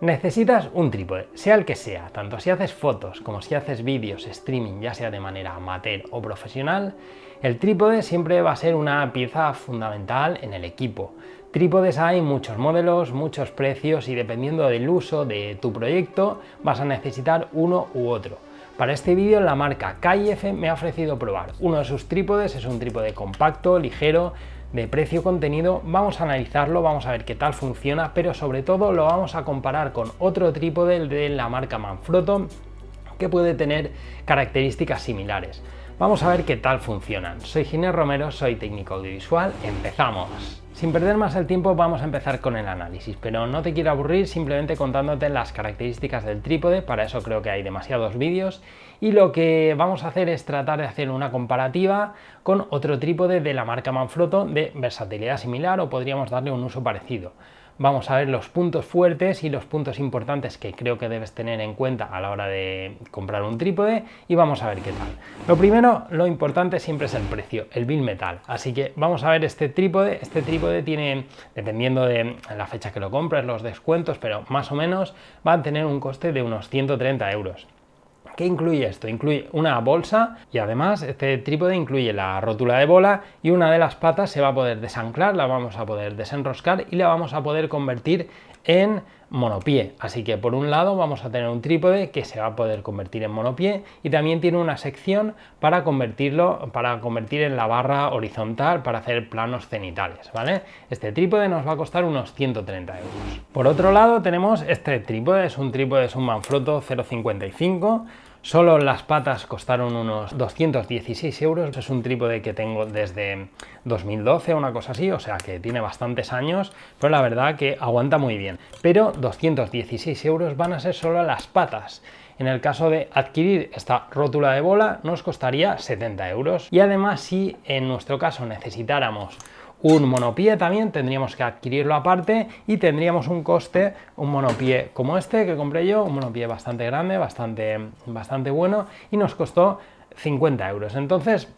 Necesitas un trípode, sea el que sea, tanto si haces fotos como si haces vídeos, streaming, ya sea de manera amateur o profesional, el trípode siempre va a ser una pieza fundamental en el equipo. Trípodes hay muchos modelos, muchos precios y dependiendo del uso de tu proyecto vas a necesitar uno u otro. Para este vídeo la marca KIF me ha ofrecido probar. Uno de sus trípodes es un trípode compacto, ligero, de precio-contenido, vamos a analizarlo, vamos a ver qué tal funciona, pero sobre todo lo vamos a comparar con otro trípode de la marca Manfrotto que puede tener características similares. Vamos a ver qué tal funcionan. Soy Ginés Romero, soy técnico audiovisual, empezamos. Sin perder más el tiempo vamos a empezar con el análisis, pero no te quiero aburrir simplemente contándote las características del trípode, para eso creo que hay demasiados vídeos, y lo que vamos a hacer es tratar de hacer una comparativa con otro trípode de la marca Manfrotto de versatilidad similar o podríamos darle un uso parecido vamos a ver los puntos fuertes y los puntos importantes que creo que debes tener en cuenta a la hora de comprar un trípode y vamos a ver qué tal. Lo primero, lo importante siempre es el precio, el bill metal. Así que vamos a ver este trípode. Este trípode tiene, dependiendo de la fecha que lo compres, los descuentos, pero más o menos va a tener un coste de unos 130 euros. ¿Qué incluye esto? Incluye una bolsa y además este trípode incluye la rótula de bola y una de las patas se va a poder desanclar, la vamos a poder desenroscar y la vamos a poder convertir en monopié. Así que por un lado vamos a tener un trípode que se va a poder convertir en monopié y también tiene una sección para convertirlo, para convertir en la barra horizontal para hacer planos cenitales, ¿vale? Este trípode nos va a costar unos 130 euros. Por otro lado tenemos este trípode, es un trípode Manfrotto 055 Solo las patas costaron unos 216 euros. Es un trípode que tengo desde 2012 una cosa así, o sea que tiene bastantes años, pero la verdad que aguanta muy bien. Pero 216 euros van a ser solo las patas. En el caso de adquirir esta rótula de bola nos costaría 70 euros. Y además si en nuestro caso necesitáramos un monopié también tendríamos que adquirirlo aparte y tendríamos un coste, un monopié como este que compré yo, un monopié bastante grande, bastante, bastante bueno y nos costó 50 euros. Entonces,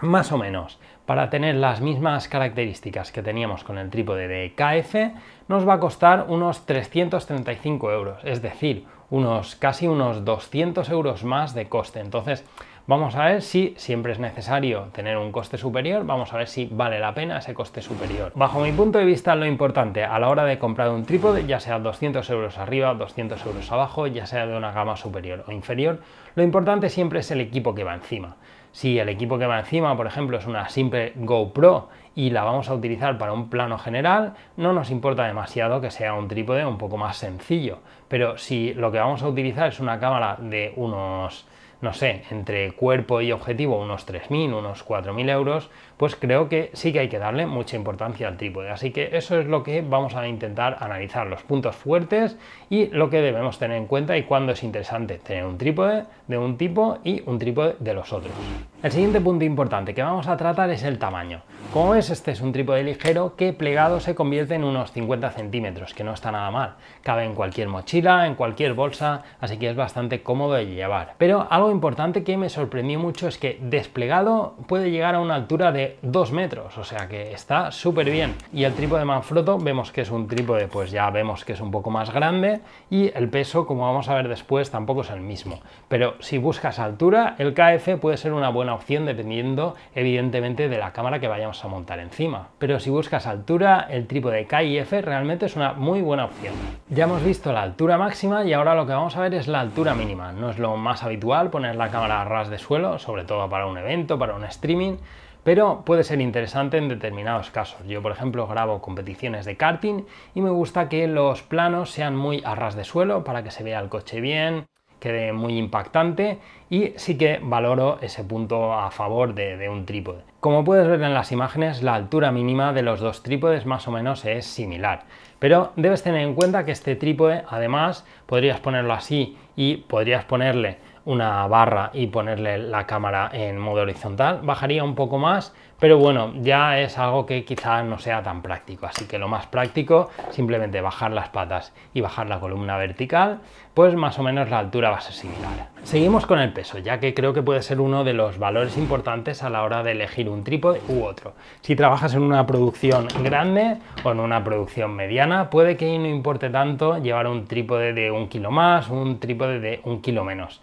más o menos, para tener las mismas características que teníamos con el trípode de KF, nos va a costar unos 335 euros, es decir, unos casi unos 200 euros más de coste. Entonces, Vamos a ver si siempre es necesario tener un coste superior, vamos a ver si vale la pena ese coste superior. Bajo mi punto de vista, lo importante a la hora de comprar un trípode, ya sea 200 euros arriba, 200 euros abajo, ya sea de una gama superior o inferior, lo importante siempre es el equipo que va encima. Si el equipo que va encima, por ejemplo, es una simple GoPro y la vamos a utilizar para un plano general, no nos importa demasiado que sea un trípode un poco más sencillo. Pero si lo que vamos a utilizar es una cámara de unos no sé, entre cuerpo y objetivo unos 3.000, unos 4.000 euros, pues creo que sí que hay que darle mucha importancia al trípode. Así que eso es lo que vamos a intentar analizar, los puntos fuertes y lo que debemos tener en cuenta y cuándo es interesante tener un trípode de un tipo y un trípode de los otros. El siguiente punto importante que vamos a tratar es el tamaño. Como ves, este es un trípode ligero que plegado se convierte en unos 50 centímetros, que no está nada mal. Cabe en cualquier mochila, en cualquier bolsa, así que es bastante cómodo de llevar. Pero algo importante que me sorprendió mucho es que desplegado puede llegar a una altura de 2 metros, o sea que está súper bien. Y el trípode Manfrotto vemos que es un trípode, pues ya vemos que es un poco más grande y el peso, como vamos a ver después, tampoco es el mismo. Pero si buscas altura, el KF puede ser una buena opción dependiendo evidentemente de la cámara que vayamos a montar encima. Pero si buscas altura, el trípode KIF realmente es una muy buena opción. Ya hemos visto la altura máxima y ahora lo que vamos a ver es la altura mínima. No es lo más habitual poner la cámara a ras de suelo, sobre todo para un evento, para un streaming, pero puede ser interesante en determinados casos. Yo, por ejemplo, grabo competiciones de karting y me gusta que los planos sean muy a ras de suelo para que se vea el coche bien, quede muy impactante y sí que valoro ese punto a favor de, un trípode. Como puedes ver en las imágenes, la altura mínima de los dos trípodes más o menos es similar, pero debes tener en cuenta que este trípode además podrías ponerlo así y podrías ponerle una barra y ponerle la cámara en modo horizontal. Bajaría un poco más, pero bueno, ya es algo que quizá no sea tan práctico. Así que lo más práctico, simplemente bajar las patas y bajar la columna vertical, pues más o menos la altura va a ser similar. Seguimos con el peso, ya que creo que puede ser uno de los valores importantes a la hora de elegir un trípode u otro. Si trabajas en una producción grande o en una producción mediana, puede que no importe tanto llevar un trípode de un kilo más, un trípode de un kilo menos.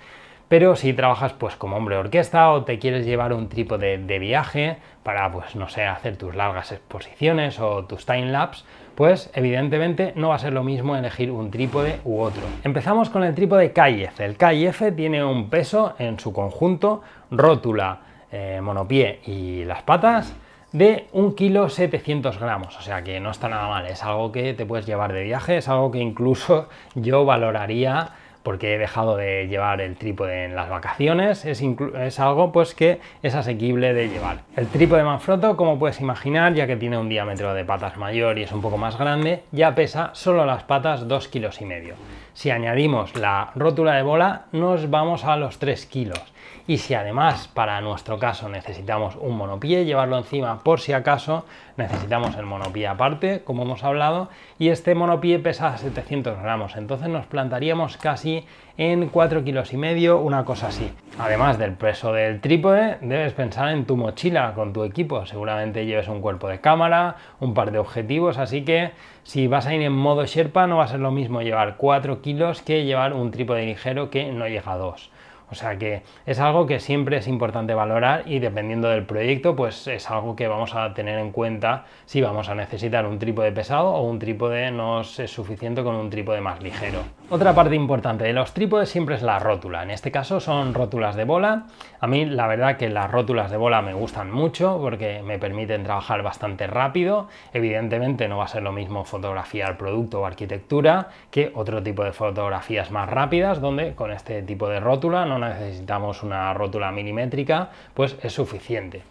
Pero si trabajas pues como hombre de orquesta o te quieres llevar un trípode de viaje para pues no sé, hacer tus largas exposiciones o tus time lapse, pues evidentemente no va a ser lo mismo elegir un trípode u otro. Empezamos con el trípode KIF. El KIF tiene un peso en su conjunto, rótula, eh, monopié y las patas de un kilo 700 gramos, o sea que no está nada mal, es algo que te puedes llevar de viaje, es algo que incluso yo valoraría porque he dejado de llevar el trípode en las vacaciones, es, algo pues que es asequible de llevar. El trípode Manfrotto, como puedes imaginar, ya que tiene un diámetro de patas mayor y es un poco más grande, ya pesa solo las patas 2 kilos y medio. Si añadimos la rótula de bola, nos vamos a los 3 kilos y si además para nuestro caso necesitamos un monopie llevarlo encima por si acaso, necesitamos el monopié aparte, como hemos hablado, y este monopié pesa 700 gramos, entonces nos plantaríamos casi en 4 kilos y medio, una cosa así. Además del peso del trípode, debes pensar en tu mochila con tu equipo, seguramente lleves un cuerpo de cámara, un par de objetivos, así que si vas a ir en modo Sherpa no va a ser lo mismo llevar 4 kilos que llevar un trípode ligero que no llega a 2. O sea que es algo que siempre es importante valorar y dependiendo del proyecto, pues es algo que vamos a tener en cuenta si vamos a necesitar un trípode pesado o un trípode no es suficiente con un trípode más ligero. Otra parte importante de los trípodes siempre es la rótula. En este caso son rótulas de bola. A mí la verdad que las rótulas de bola me gustan mucho porque me permiten trabajar bastante rápido. Evidentemente no va a ser lo mismo fotografiar producto o arquitectura que otro tipo de fotografías más rápidas donde con este tipo de rótula no necesitamos una rótula milimétrica, pues es suficiente.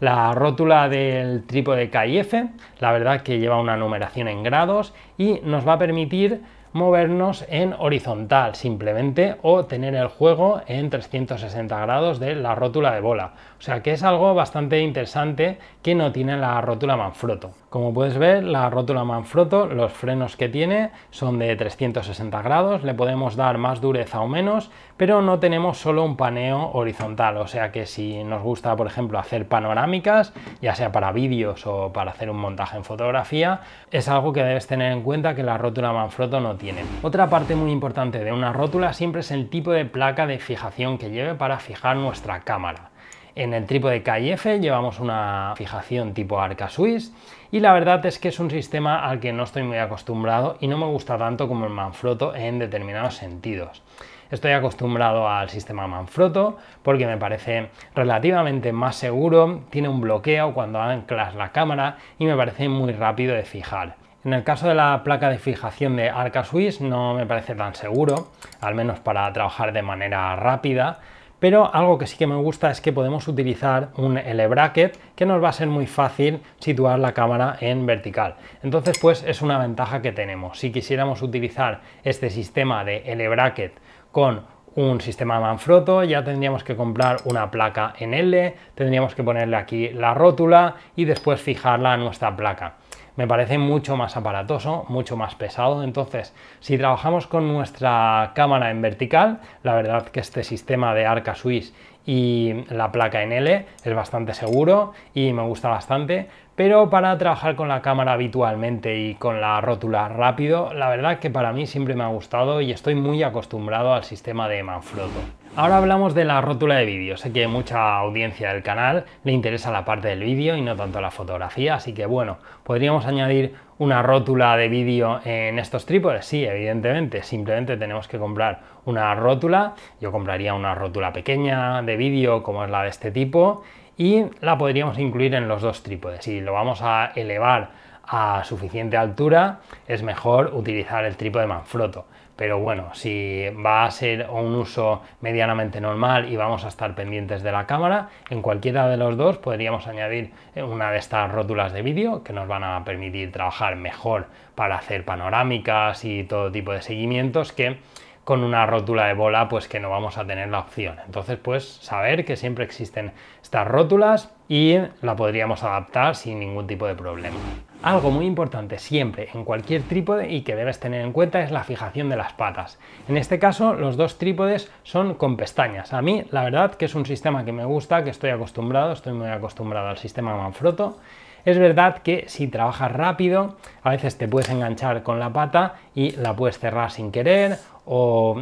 La rótula del trípode KIF, la verdad que lleva una numeración en grados y nos va a permitir movernos en horizontal simplemente o tener el juego en 360 grados de la rótula de bola. O sea que es algo bastante interesante que no tiene la rótula Manfrotto. Como puedes ver, la rótula Manfrotto, los frenos que tiene son de 360 grados, le podemos dar más dureza o menos, pero no tenemos solo un paneo horizontal, o sea que si nos gusta, por ejemplo, hacer panorámicas, ya sea para vídeos o para hacer un montaje en fotografía, es algo que debes tener en cuenta que la rótula Manfrotto no tiene. Otra parte muy importante de una rótula siempre es el tipo de placa de fijación que lleve para fijar nuestra cámara. En el trípode KIF llevamos una fijación tipo arca Swiss y la verdad es que es un sistema al que no estoy muy acostumbrado y no me gusta tanto como el Manfrotto en determinados sentidos. Estoy acostumbrado al sistema Manfrotto porque me parece relativamente más seguro, tiene un bloqueo cuando anclas la cámara y me parece muy rápido de fijar. En el caso de la placa de fijación de Arca Swiss no me parece tan seguro, al menos para trabajar de manera rápida, pero algo que sí que me gusta es que podemos utilizar un L bracket que nos va a ser muy fácil situar la cámara en vertical. Entonces pues es una ventaja que tenemos. Si quisiéramos utilizar este sistema de L bracket con un sistema manfrotto, ya tendríamos que comprar una placa en L, tendríamos que ponerle aquí la rótula y después fijarla a nuestra placa me parece mucho más aparatoso, mucho más pesado. Entonces, si trabajamos con nuestra cámara en vertical, la verdad que este sistema de Arca Swiss y la placa en L es bastante seguro y me gusta bastante, pero para trabajar con la cámara habitualmente y con la rótula rápido, la verdad que para mí siempre me ha gustado y estoy muy acostumbrado al sistema de Manfrotto. Ahora hablamos de la rótula de vídeo. Sé que mucha audiencia del canal le interesa la parte del vídeo y no tanto la fotografía, así que bueno, podríamos añadir una rótula de vídeo en estos trípodes? Sí, evidentemente, simplemente tenemos que comprar una rótula. Yo compraría una rótula pequeña de vídeo como es la de este tipo y la podríamos incluir en los dos trípodes. Si lo vamos a elevar a suficiente altura, es mejor utilizar el trípode Manfrotto. Pero bueno, si va a ser un uso medianamente normal y vamos a estar pendientes de la cámara, en cualquiera de los dos podríamos añadir una de estas rótulas de vídeo que nos van a permitir trabajar mejor para hacer panorámicas y todo tipo de seguimientos que con una rótula de bola pues que no vamos a tener la opción. Entonces pues saber que siempre existen estas rótulas y la podríamos adaptar sin ningún tipo de problema. Algo muy importante siempre en cualquier trípode y que debes tener en cuenta es la fijación de las patas. En este caso los dos trípodes son con pestañas. A mí la verdad que es un sistema que me gusta, que estoy acostumbrado, estoy muy acostumbrado al sistema Manfrotto es verdad que si trabajas rápido, a veces te puedes enganchar con la pata y la puedes cerrar sin querer o,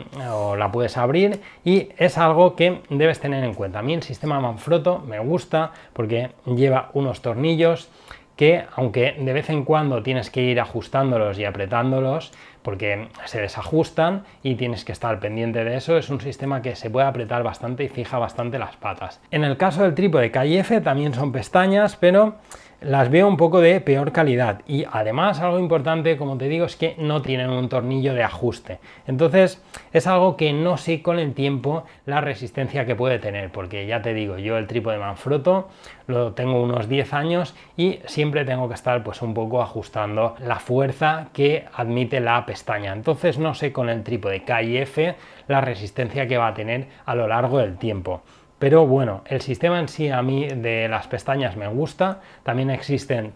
la puedes abrir y es algo que debes tener en cuenta. A mí el sistema Manfrotto me gusta porque lleva unos tornillos que aunque de vez en cuando tienes que ir ajustándolos y apretándolos porque se desajustan y tienes que estar pendiente de eso, es un sistema que se puede apretar bastante y fija bastante las patas. En el caso del trípode KIF también son pestañas, pero las veo un poco de peor calidad y además algo importante como te digo es que no tienen un tornillo de ajuste entonces es algo que no sé con el tiempo la resistencia que puede tener porque ya te digo yo el trípode Manfrotto lo tengo unos 10 años y siempre tengo que estar pues un poco ajustando la fuerza que admite la pestaña entonces no sé con el trípode f la resistencia que va a tener a lo largo del tiempo pero bueno, el sistema en sí a mí de las pestañas me gusta. También existen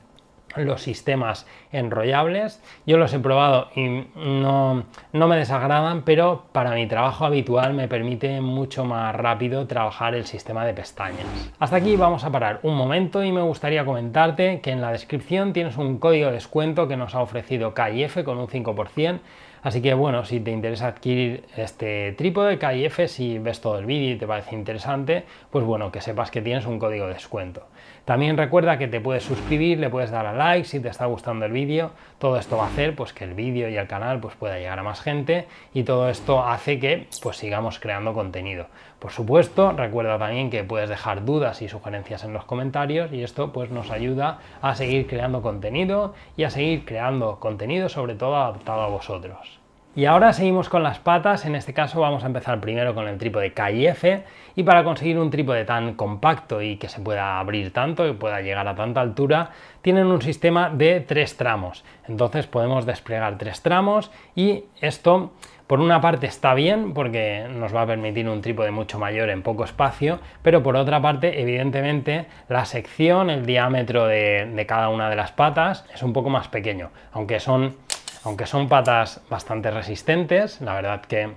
los sistemas enrollables. Yo los he probado y no, no me desagradan, pero para mi trabajo habitual me permite mucho más rápido trabajar el sistema de pestañas. Hasta aquí vamos a parar un momento y me gustaría comentarte que en la descripción tienes un código de descuento que nos ha ofrecido KIF con un 5%. Así que bueno, si te interesa adquirir este trípode KIF, si ves todo el vídeo y te parece interesante, pues bueno, que sepas que tienes un código de descuento. También recuerda que te puedes suscribir, le puedes dar a like si te está gustando el vídeo todo esto va a hacer pues, que el vídeo y el canal pues, pueda llegar a más gente y todo esto hace que pues, sigamos creando contenido. Por supuesto, recuerda también que puedes dejar dudas y sugerencias en los comentarios y esto pues, nos ayuda a seguir creando contenido y a seguir creando contenido sobre todo adaptado a vosotros. Y ahora seguimos con las patas, en este caso vamos a empezar primero con el trípode K y y para conseguir un trípode tan compacto y que se pueda abrir tanto, y pueda llegar a tanta altura, tienen un sistema de tres tramos. Entonces podemos desplegar tres tramos y esto por una parte está bien porque nos va a permitir un trípode mucho mayor en poco espacio, pero por otra parte, evidentemente, la sección, el diámetro de cada una de las patas es un poco más pequeño, aunque son aunque son patas bastante resistentes, la verdad que,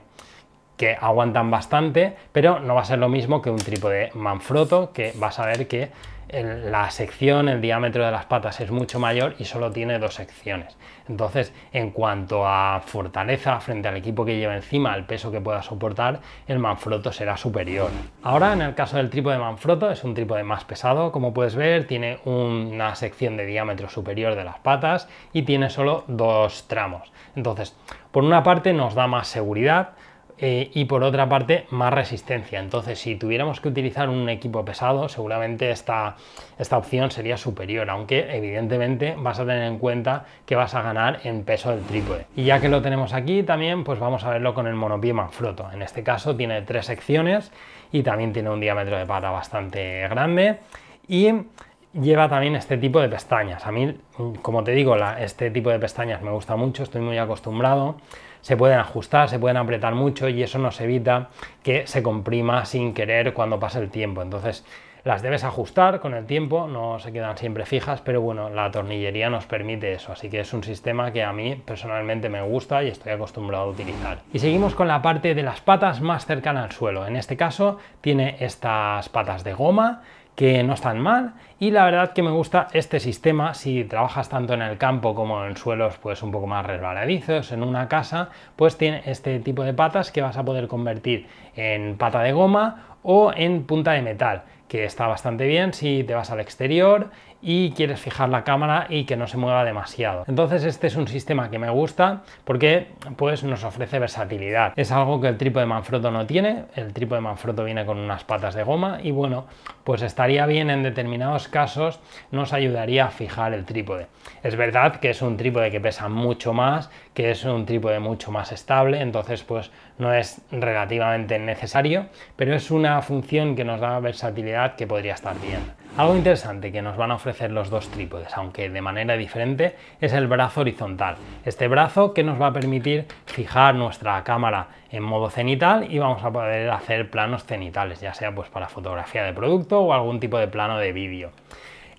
que aguantan bastante, pero no va a ser lo mismo que un de Manfrotto, que vas a ver que la sección, el diámetro de las patas es mucho mayor y solo tiene dos secciones. Entonces, en cuanto a fortaleza frente al equipo que lleva encima, el peso que pueda soportar, el Manfrotto será superior. Ahora, en el caso del trípode Manfrotto, es un trípode más pesado, como puedes ver, tiene una sección de diámetro superior de las patas y tiene solo dos tramos. Entonces, por una parte nos da más seguridad, eh, y por otra parte más resistencia. Entonces si tuviéramos que utilizar un equipo pesado seguramente esta, esta opción sería superior, aunque evidentemente vas a tener en cuenta que vas a ganar en peso del trípode. Y ya que lo tenemos aquí también pues vamos a verlo con el monopié Manfrotto. En este caso tiene tres secciones y también tiene un diámetro de pata bastante grande y lleva también este tipo de pestañas. A mí, como te digo, este tipo de pestañas me gusta mucho, estoy muy acostumbrado se pueden ajustar, se pueden apretar mucho y eso nos evita que se comprima sin querer cuando pasa el tiempo. Entonces, las debes ajustar con el tiempo, no se quedan siempre fijas, pero bueno, la tornillería nos permite eso, así que es un sistema que a mí personalmente me gusta y estoy acostumbrado a utilizar. Y seguimos con la parte de las patas más cercana al suelo, en este caso tiene estas patas de goma, que no están mal y la verdad que me gusta este sistema si trabajas tanto en el campo como en suelos pues un poco más resbaladizos en una casa pues tiene este tipo de patas que vas a poder convertir en pata de goma o en punta de metal que está bastante bien si te vas al exterior y quieres fijar la cámara y que no se mueva demasiado. Entonces este es un sistema que me gusta porque pues nos ofrece versatilidad. Es algo que el trípode Manfrotto no tiene, el trípode Manfrotto viene con unas patas de goma y bueno, pues estaría bien en determinados casos, nos ayudaría a fijar el trípode. Es verdad que es un trípode que pesa mucho más, que es un trípode mucho más estable, entonces pues no es relativamente necesario, pero es una función que nos da versatilidad que podría estar bien. Algo interesante que nos van a ofrecer los dos trípodes, aunque de manera diferente, es el brazo horizontal. Este brazo que nos va a permitir fijar nuestra cámara en modo cenital y vamos a poder hacer planos cenitales, ya sea pues para fotografía de producto o algún tipo de plano de vídeo.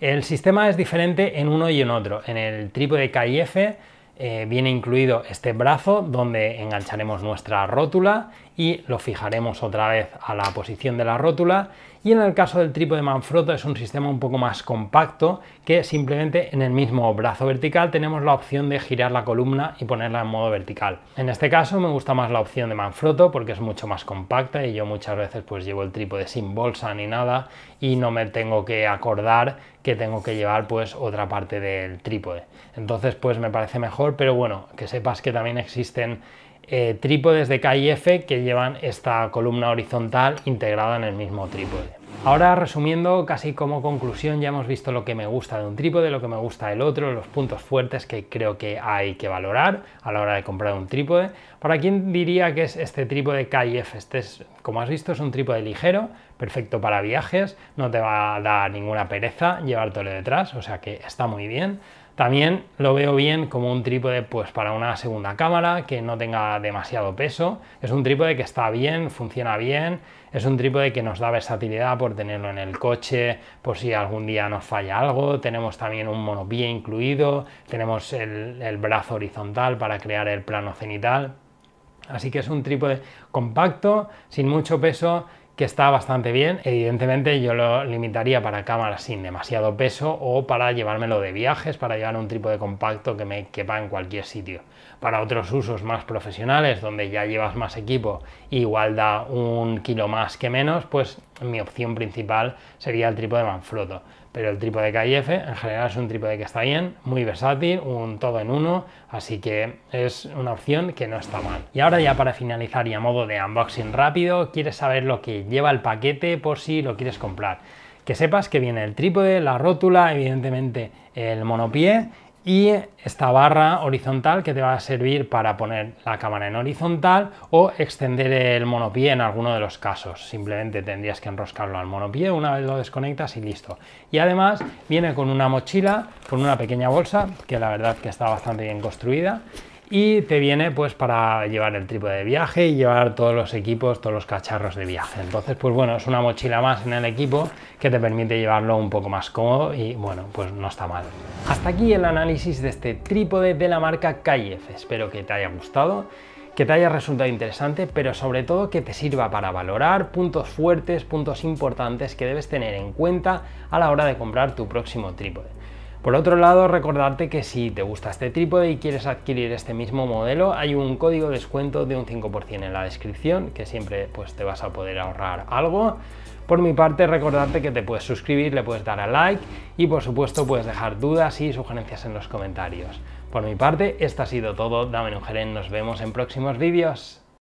El sistema es diferente en uno y en otro. En el trípode KIF eh, viene incluido este brazo donde engancharemos nuestra rótula y lo fijaremos otra vez a la posición de la rótula. Y en el caso del trípode Manfrotto es un sistema un poco más compacto que simplemente en el mismo brazo vertical tenemos la opción de girar la columna y ponerla en modo vertical. En este caso me gusta más la opción de Manfrotto porque es mucho más compacta y yo muchas veces pues llevo el trípode sin bolsa ni nada y no me tengo que acordar que tengo que llevar pues otra parte del trípode. Entonces pues me parece mejor, pero bueno, que sepas que también existen eh, trípodes de KIF que llevan esta columna horizontal integrada en el mismo trípode. Ahora resumiendo, casi como conclusión, ya hemos visto lo que me gusta de un trípode, lo que me gusta del otro, los puntos fuertes que creo que hay que valorar a la hora de comprar un trípode. ¿Para quién diría que es este trípode KIF? Este como has visto, es un trípode ligero, perfecto para viajes, no te va a dar ninguna pereza llevártelo detrás, o sea que está muy bien. También lo veo bien como un trípode pues para una segunda cámara que no tenga demasiado peso. Es un trípode que está bien, funciona bien, es un trípode que nos da versatilidad por tenerlo en el coche, por si algún día nos falla algo. Tenemos también un monopié incluido, tenemos el brazo horizontal para crear el plano cenital. Así que es un trípode compacto, sin mucho peso que está bastante bien. Evidentemente yo lo limitaría para cámaras sin demasiado peso o para llevármelo de viajes, para llevar un trípode compacto que me quepa en cualquier sitio. Para otros usos más profesionales, donde ya llevas más equipo, igual da un kilo más que menos, pues mi opción principal sería el trípode Manfrotto pero el trípode KIF en general es un trípode que está bien, muy versátil, un todo en uno, así que es una opción que no está mal. Y ahora ya para finalizar y a modo de unboxing rápido, quieres saber lo que lleva el paquete por si lo quieres comprar. Que sepas que viene el trípode, la rótula, evidentemente el monopié y esta barra horizontal que te va a servir para poner la cámara en horizontal o extender el monopié en alguno de los casos. Simplemente tendrías que enroscarlo al monopié una vez lo desconectas y listo. Y además viene con una mochila, con una pequeña bolsa, que la verdad que está bastante bien construida y te viene pues para llevar el trípode de viaje y llevar todos los equipos, todos los cacharros de viaje. Entonces, pues bueno, es una mochila más en el equipo que te permite llevarlo un poco más cómodo y bueno, pues no está mal. Hasta aquí el análisis de este trípode de la marca KIF. Espero que te haya gustado que te haya resultado interesante, pero sobre todo que te sirva para valorar puntos fuertes, puntos importantes que debes tener en cuenta a la hora de comprar tu próximo trípode. Por otro lado, recordarte que si te gusta este trípode y quieres adquirir este mismo modelo, hay un código de descuento de un 5% en la descripción, que siempre pues, te vas a poder ahorrar algo. Por mi parte, recordarte que te puedes suscribir, le puedes dar a like y por supuesto puedes dejar dudas y sugerencias en los comentarios. Por mi parte, esto ha sido todo. Dame un gerén, nos vemos en próximos vídeos.